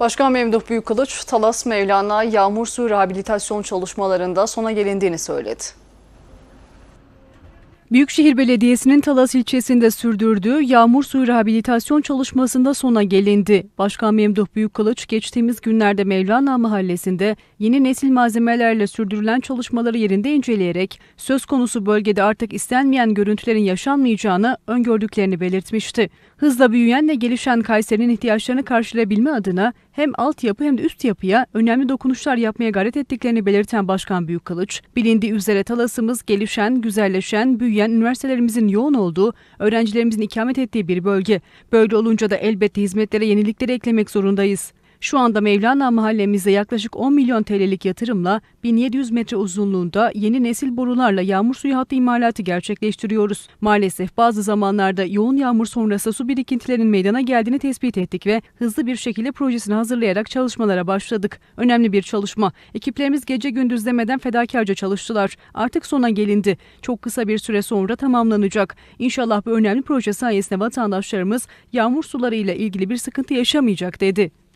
Başkan Memduh Büyükkılıç, Talas Mevlana Yağmur Suyu Rehabilitasyon çalışmalarında sona gelindiğini söyledi. Büyükşehir Belediyesi'nin Talas ilçesinde sürdürdüğü yağmur suyu rehabilitasyon çalışmasında sona gelindi. Başkan Memduh Büyükkılıç geçtiğimiz günlerde Mevlana Mahallesi'nde yeni nesil malzemelerle sürdürülen çalışmaları yerinde inceleyerek söz konusu bölgede artık istenmeyen görüntülerin yaşanmayacağını öngördüklerini belirtmişti. Hızla büyüyen ve gelişen Kayseri'nin ihtiyaçlarını karşılayabilme adına hem altyapı hem de üst yapıya önemli dokunuşlar yapmaya gayret ettiklerini belirten Başkan Büyükkılıç, bilindiği üzere Talas'ımız gelişen, güzelleşen, büyüyen büyüyen, üniversitelerimizin yoğun olduğu, öğrencilerimizin ikamet ettiği bir bölge. Böyle olunca da elbette hizmetlere yenilikleri eklemek zorundayız. Şu anda Mevlana Mahallemizde yaklaşık 10 milyon TL'lik yatırımla 1700 metre uzunluğunda yeni nesil borularla yağmur suyu hattı imalatı gerçekleştiriyoruz. Maalesef bazı zamanlarda yoğun yağmur sonrası su birikintilerinin meydana geldiğini tespit ettik ve hızlı bir şekilde projesini hazırlayarak çalışmalara başladık. Önemli bir çalışma. Ekiplerimiz gece gündüz demeden fedakarca çalıştılar. Artık sona gelindi. Çok kısa bir süre sonra tamamlanacak. İnşallah bu önemli proje sayesinde vatandaşlarımız yağmur suları ile ilgili bir sıkıntı yaşamayacak dedi.